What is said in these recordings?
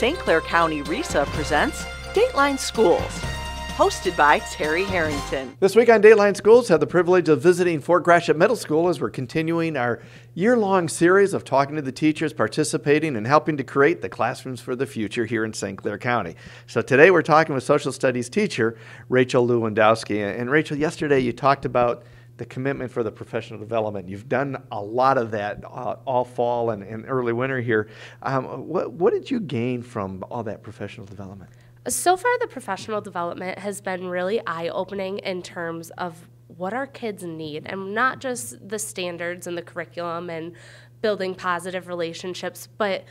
St. Clair County RISA presents Dateline Schools, hosted by Terry Harrington. This week on Dateline Schools, had the privilege of visiting Fort Gratiot Middle School as we're continuing our year-long series of talking to the teachers, participating, and helping to create the classrooms for the future here in St. Clair County. So today we're talking with social studies teacher Rachel Lewandowski. And Rachel, yesterday you talked about – the commitment for the professional development. You've done a lot of that uh, all fall and, and, early winter here. Um, what, what did you gain from all that professional development? So far, the professional development has been really eye opening in terms of what our kids need and not just the standards and the curriculum and building positive relationships, but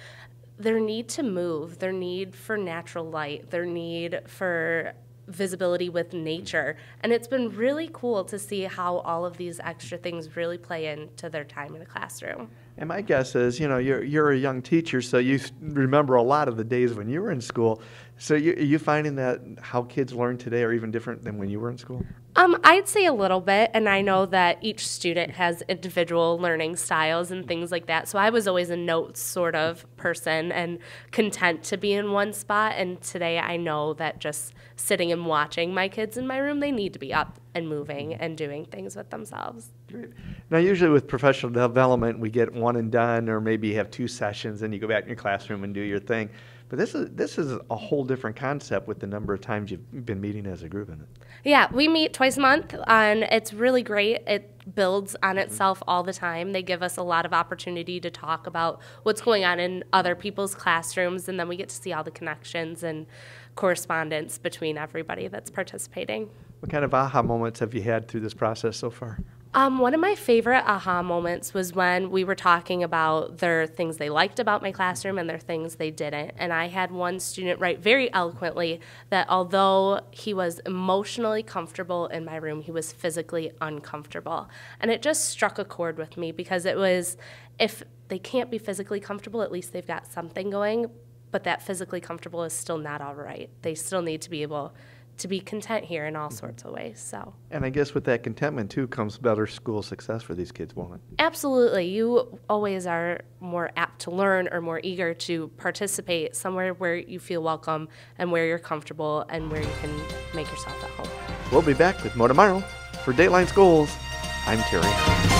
their need to move, their need for natural light, their need for visibility with nature. And it's been really cool to see how all of these extra things really play into their time in the classroom. And my guess is, you know, you're, you're a young teacher, so you remember a lot of the days when you were in school. So you, are you finding that how kids learn today are even different than when you were in school? Um, I'd say a little bit, and I know that each student has individual learning styles and things like that. So I was always a notes sort of person and content to be in one spot. And today I know that just sitting and watching my kids in my room, they need to be up and moving and doing things with themselves. Great. Now, usually with professional development, we get one and done, or maybe you have two sessions, and you go back in your classroom and do your thing. But this is this is a whole different concept with the number of times you've been meeting as a group in it. Yeah, we meet twice a month, and it's really great. It builds on mm-hmm. itself all the time. They give us a lot of opportunity to talk about what's going on in other people's classrooms, and then we get to see all the connections and correspondence between everybody that's participating. What kind of aha moments have you had through this process so far? Um, one of my favorite aha moments was when we were talking about their things they liked about my classroom and their things they didn't. And I had one student write very eloquently that although he was emotionally comfortable in my room, he was physically uncomfortable. And it just struck a chord with me because it was if they can't be physically comfortable, at least they've got something going, but that physically comfortable is still not all right. They still need to be able to be content here in all mm-hmm. sorts of ways. So. And I guess with that contentment too comes better school success for these kids, won't it? Absolutely. You always are more apt to learn or more eager to participate somewhere where you feel welcome and where you're comfortable and where you can make yourself at home. We'll be back with more tomorrow. For Dateline Schools, I'm Terry.